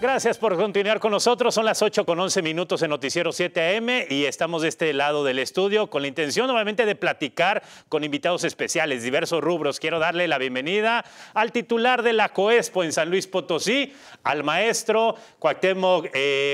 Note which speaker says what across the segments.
Speaker 1: Gracias por continuar con nosotros. Son las 8 con 11 minutos en Noticiero 7 AM y estamos de este lado del estudio con la intención nuevamente de platicar con invitados especiales, diversos rubros. Quiero darle la bienvenida al titular de la COESPO en San Luis Potosí, al maestro eh,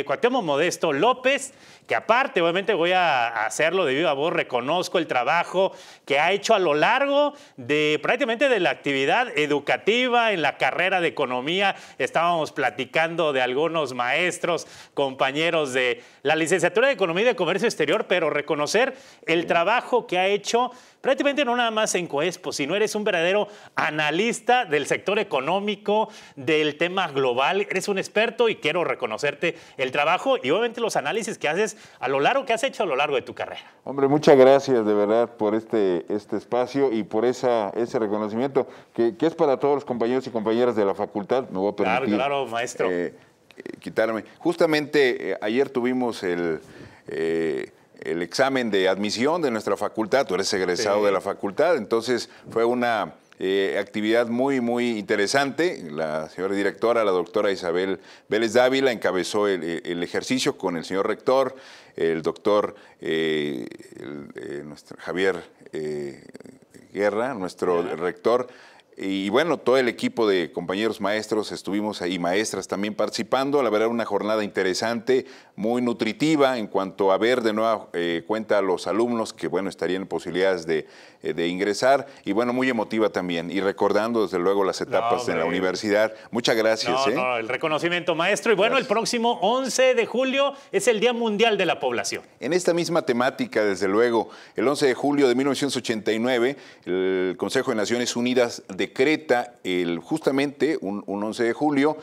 Speaker 1: Cuauhtémoc, Modesto López, que aparte, obviamente voy a hacerlo de viva voz, reconozco el trabajo que ha hecho a lo largo de prácticamente de la actividad educativa en la carrera de economía. Estábamos platicando de algunos maestros, compañeros de la licenciatura de Economía y de Comercio Exterior, pero reconocer el trabajo que ha hecho prácticamente no nada más en Coespo, sino eres un verdadero analista del sector económico, del tema global, eres un experto y quiero reconocerte el trabajo y obviamente los análisis que haces a lo largo que has hecho a lo largo de tu carrera.
Speaker 2: Hombre, muchas gracias de verdad por este, este espacio y por esa, ese reconocimiento que, es para todos los compañeros y compañeras de la facultad. Me voy a permitir, claro, claro, maestro. Eh, quitarme. Justamente eh, ayer tuvimos el, eh, el, examen de admisión de nuestra facultad, tú eres egresado de la facultad, entonces fue una eh, actividad muy, muy interesante. La señora directora, la doctora Isabel Vélez Dávila, encabezó el, ejercicio con el señor rector, el doctor nuestro Javier Guerra, nuestro rector. Y bueno, todo el equipo de compañeros maestros estuvimos ahí, maestras también participando. La verdad, una jornada interesante, muy nutritiva en cuanto a ver de nueva eh, cuenta a los alumnos que, bueno, estarían en posibilidades eh, de, ingresar. Y bueno, muy emotiva también. Y recordando, desde luego, las etapas de la universidad. Muchas gracias. ¿eh? no,
Speaker 1: el reconocimiento, maestro. Y bueno, el próximo 11 de julio es el Día Mundial de la Población.
Speaker 2: En esta misma temática, desde luego, el 11 de julio de 1989, el Consejo de Naciones Unidas de decreta el, justamente un, 11 de julio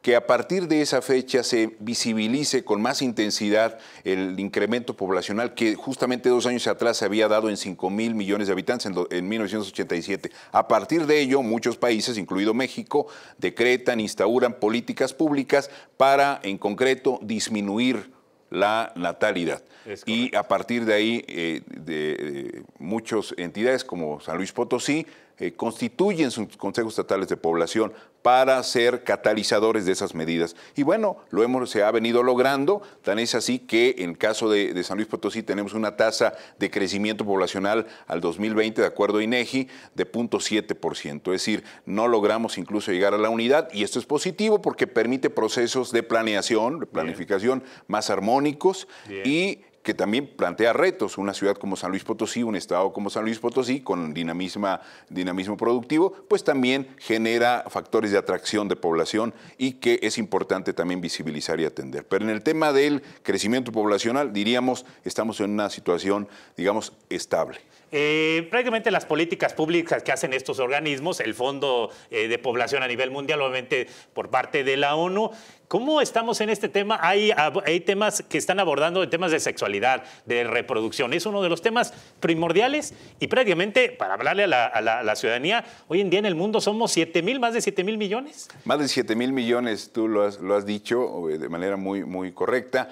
Speaker 2: que a partir de esa fecha se visibilice con más intensidad el incremento poblacional que justamente dos años atrás se había dado en 5 mil millones de habitantes en, en, 1987. A partir de ello, muchos países, incluido México, decretan, instauran políticas públicas para, en concreto, disminuir la natalidad. Y a partir de ahí, eh, de, muchas entidades como San Luis Potosí eh, constituyen sus consejos estatales de población para ser catalizadores de esas medidas. Y bueno, lo hemos, se ha venido logrando, tan es así que en el caso de, San Luis Potosí tenemos una tasa de crecimiento poblacional al 2020, de acuerdo a INEGI, de 0.7%. Es decir, no logramos incluso llegar a la unidad y esto es positivo porque permite procesos de planeación, de planificación más armónicos y que también plantea retos. Una ciudad como San Luis Potosí, un estado como San Luis Potosí, con dinamismo productivo, pues también genera factores de atracción de población y que es importante también visibilizar y atender. Pero en el tema del crecimiento poblacional, diríamos, estamos en una situación, digamos, estable.
Speaker 1: Eh, prácticamente las políticas públicas que hacen estos organismos, el Fondo eh, de Población a nivel mundial, obviamente por parte de la ONU, ¿Cómo estamos en este tema? Hay, temas que están abordando temas de sexualidad, de reproducción. Es uno de los temas primordiales y prácticamente para hablarle a la, ciudadanía, hoy en día en el mundo somos 7 mil, más de 7 mil millones.
Speaker 2: Más de 7 mil millones, tú lo has, dicho eh, de manera muy, muy correcta.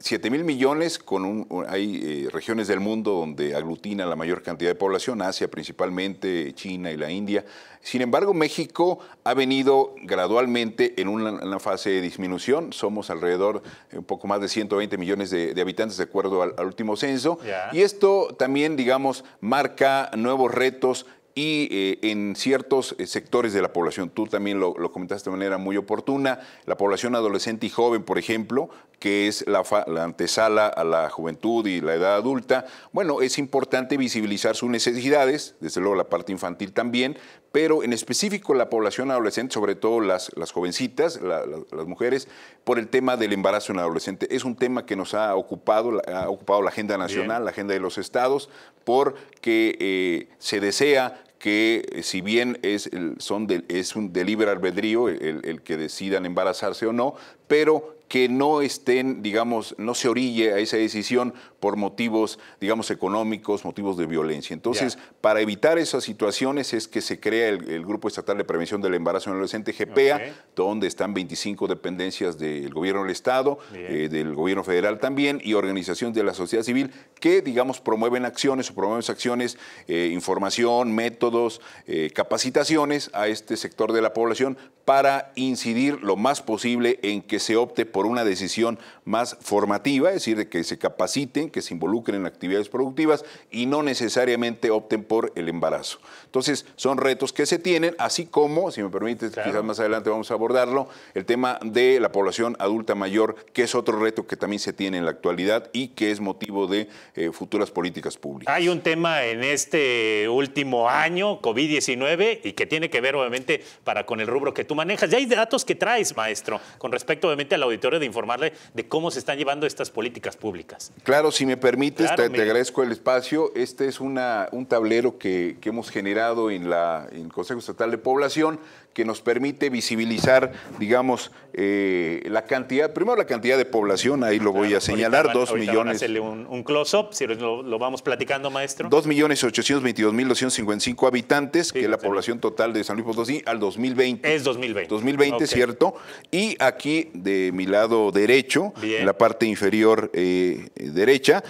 Speaker 2: 7 mil millones, con un, hay eh, regiones del mundo donde aglutina la mayor cantidad de población, Asia principalmente, China y la India. Sin embargo, México ha venido gradualmente en una, fase de disminución. Somos alrededor eh, un poco más de 120 millones de, habitantes, de acuerdo al, último censo. Y esto también, digamos, marca nuevos retos y eh, en ciertos eh, sectores de la población. Tú también lo, comentaste de manera muy oportuna, la población adolescente y joven, por ejemplo, que es la, antesala a la juventud y la edad adulta, bueno, es importante visibilizar sus necesidades, desde luego la parte infantil también, pero en específico la población adolescente, sobre todo las, las jovencitas, las mujeres, por el tema del embarazo en adolescente. Es un tema que nos ha ocupado, ha ocupado la agenda nacional, la agenda de los estados, porque eh, se desea que eh, si bien es, son de, es un de libre albedrío el, el, que decidan embarazarse o no, pero que no estén, digamos, no se orille a esa decisión por motivos, digamos, económicos, motivos de violencia. Entonces, para evitar esas situaciones es que se crea el, Grupo Estatal de Prevención del Embarazo en el Adolescente, GPA, donde están 25 dependencias del gobierno del Estado, eh, del gobierno federal también, y organizaciones de la sociedad civil que, digamos, promueven acciones o promueven acciones, eh, información, métodos, eh, capacitaciones a este sector de la población para incidir lo más posible en que se opte por una decisión más formativa, es decir, de que se capaciten, que se involucren en actividades productivas y no necesariamente opten por el embarazo. Entonces, son retos que se tienen, así como, si me permites, quizás más adelante vamos a abordarlo, el tema de la población adulta mayor, que es otro reto que también se tiene en la actualidad y que es motivo de eh, futuras políticas públicas.
Speaker 1: Hay un tema en este último año, COVID-19, y que tiene que ver obviamente para con el rubro que tú manejas. Ya hay datos que traes, maestro, con respecto obviamente al auditorio de informarle de cómo se están llevando estas políticas públicas.
Speaker 2: Claro, si me permites, te, agradezco el espacio. Este es una, un tablero que, hemos generado en, la, en el Consejo Estatal de Población que nos permite visibilizar, digamos, eh, la cantidad, primero la cantidad de población, ahí lo voy a señalar, 2 millones. Van
Speaker 1: a un, close-up, si lo, vamos platicando, maestro. Dos
Speaker 2: millones ochocientos mil doscientos habitantes, que es la población total de San Luis Potosí al 2020.
Speaker 1: Es 2020. 2020, cierto.
Speaker 2: Y aquí, de mi lado derecho, en la parte inferior eh, eh, derecha,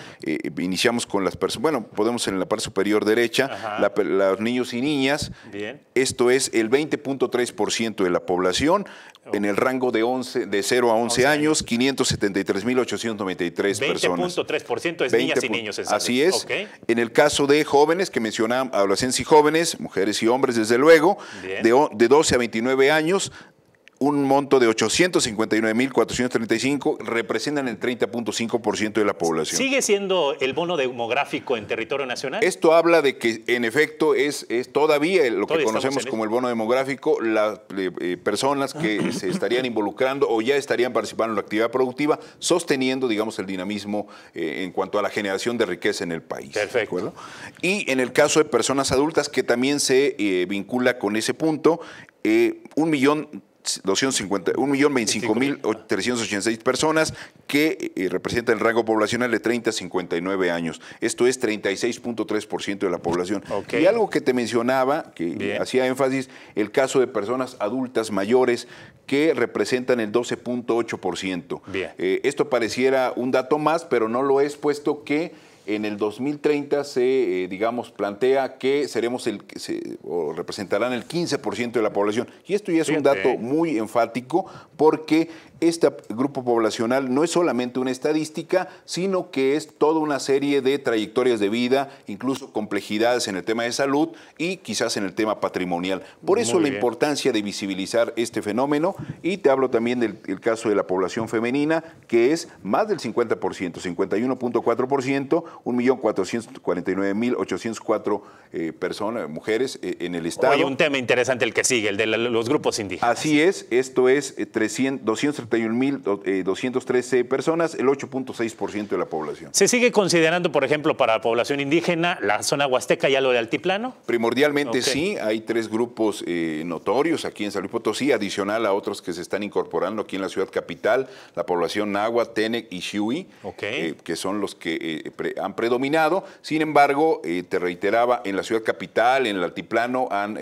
Speaker 2: iniciamos con las personas, bueno, podemos en la parte superior derecha, los niños y niñas. Esto es el 20.3 ciento de la población, en el rango de 11 de 0 a 11, años, 573.893 personas. 20.3% es niñas y niños. En así es. En el caso de jóvenes, que mencionaba en y jóvenes, mujeres y hombres desde luego, de, de, 12 a 29 años, un monto de 859.435 representan el 30.5% de la población.
Speaker 1: ¿Sigue siendo el bono demográfico en territorio nacional? Esto
Speaker 2: habla de que, en efecto, es, es todavía lo que conocemos como el bono demográfico, las eh, eh, personas que se estarían involucrando o ya estarían participando en la actividad productiva, sosteniendo, digamos, el dinamismo eh, en cuanto a la generación de riqueza en el país. Perfecto. Y en el caso de personas adultas, que también se vincula con ese punto, un millón 1.025.386 personas que eh, representan el rango poblacional de 30 a 59 años. Esto es 36.3% de la población. Y algo que te mencionaba, que hacía énfasis, el caso de personas adultas mayores que representan el 12.8%. Eh, esto pareciera un dato más, pero no lo es, puesto que en el 2030 se, eh, digamos, plantea que seremos el, se, representarán el 15% de la población. Y esto ya es un dato muy enfático porque este grupo poblacional no es solamente una estadística, sino que es toda una serie de trayectorias de vida, incluso complejidades en el tema de salud y quizás en el tema patrimonial. Por eso la importancia de visibilizar este fenómeno y te hablo también del caso de la población femenina, que es más del 50%, 51.4%, 1.449.804 personas,
Speaker 1: mujeres eh, en el Estado. Hay un tema interesante el que sigue, el de los
Speaker 2: grupos indígenas. Así es, esto es 300, eh, 21,213 eh, personas, el 8.6% de la población.
Speaker 1: ¿Se sigue considerando, por ejemplo, para la población indígena, la zona huasteca y algo de altiplano? Primordialmente sí,
Speaker 2: hay tres grupos eh, notorios aquí en San Luis Potosí, adicional a otros que se están incorporando aquí en la ciudad capital, la población Nahua, Tenec y Xiui, eh, que son los que han predominado. Sin embargo, te reiteraba, en la ciudad capital, en el altiplano, han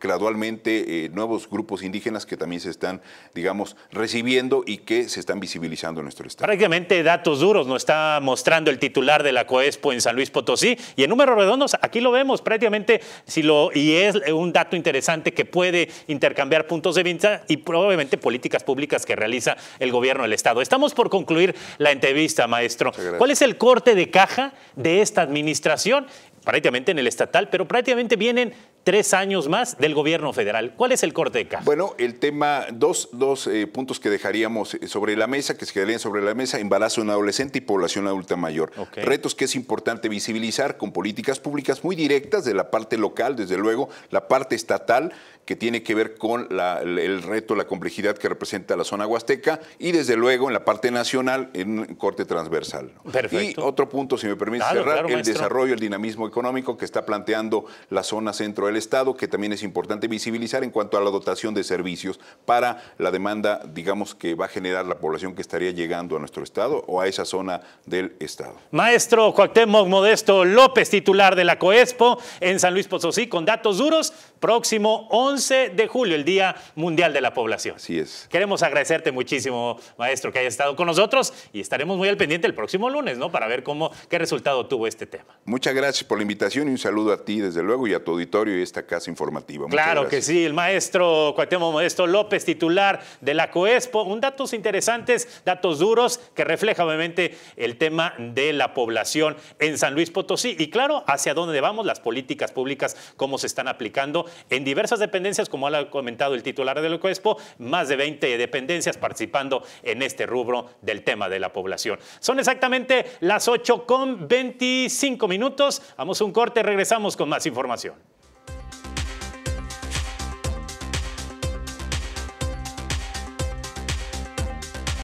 Speaker 2: gradualmente nuevos grupos indígenas que también se están, digamos, recibiendo y que se están visibilizando en nuestro estado.
Speaker 1: Prácticamente datos duros nos está mostrando el titular de la COESPO en San Luis Potosí y en números redondos aquí lo vemos prácticamente si lo y es un dato interesante que puede intercambiar puntos de vista y probablemente políticas públicas que realiza el gobierno del estado. Estamos por concluir la entrevista, maestro. ¿Cuál es el corte de caja de esta administración prácticamente en el estatal, pero prácticamente vienen tres años más del gobierno federal. ¿Cuál es el corte
Speaker 2: Bueno, el tema, dos, eh, puntos que dejaríamos eh, sobre la mesa, que se quedarían sobre la mesa, embarazo en adolescente y población adulta mayor. Retos que es importante visibilizar con políticas públicas muy directas de la parte local, desde luego, la parte estatal, que tiene que ver con el reto, la complejidad que representa la zona huasteca y desde luego en la parte nacional en un corte transversal. Perfecto. Y otro punto, si me permite cerrar, el desarrollo, el dinamismo económico que está planteando la zona centro del Estado, que también es importante visibilizar en cuanto a la dotación de servicios para la demanda, digamos, que va a generar la población que estaría llegando a nuestro Estado o a esa zona del Estado.
Speaker 1: Maestro Cuauhtémoc Modesto López, titular de la COESPO en San Luis Potosí, con datos duros, próximo 11 11 de julio, el Día Mundial de la Población. Así es. Queremos agradecerte muchísimo, maestro, que hayas estado con nosotros y estaremos muy al pendiente el próximo lunes, ¿no? Para ver cómo, qué resultado tuvo este tema.
Speaker 2: Muchas gracias por la invitación y un saludo a ti, desde luego, y a tu auditorio y esta casa informativa. claro que
Speaker 1: sí, el maestro Cuauhtémoc Modesto López, titular de la COESPO, un datos interesantes, datos duros, que refleja obviamente el tema de la población en San Luis Potosí y claro, hacia dónde vamos, las políticas públicas, cómo se están aplicando en diversas dependencias como ha comentado el titular del Cuespo más de 20 dependencias participando en este rubro del tema de la población. Son exactamente las 8 con 25 minutos. Vamos a un corte, regresamos con más información.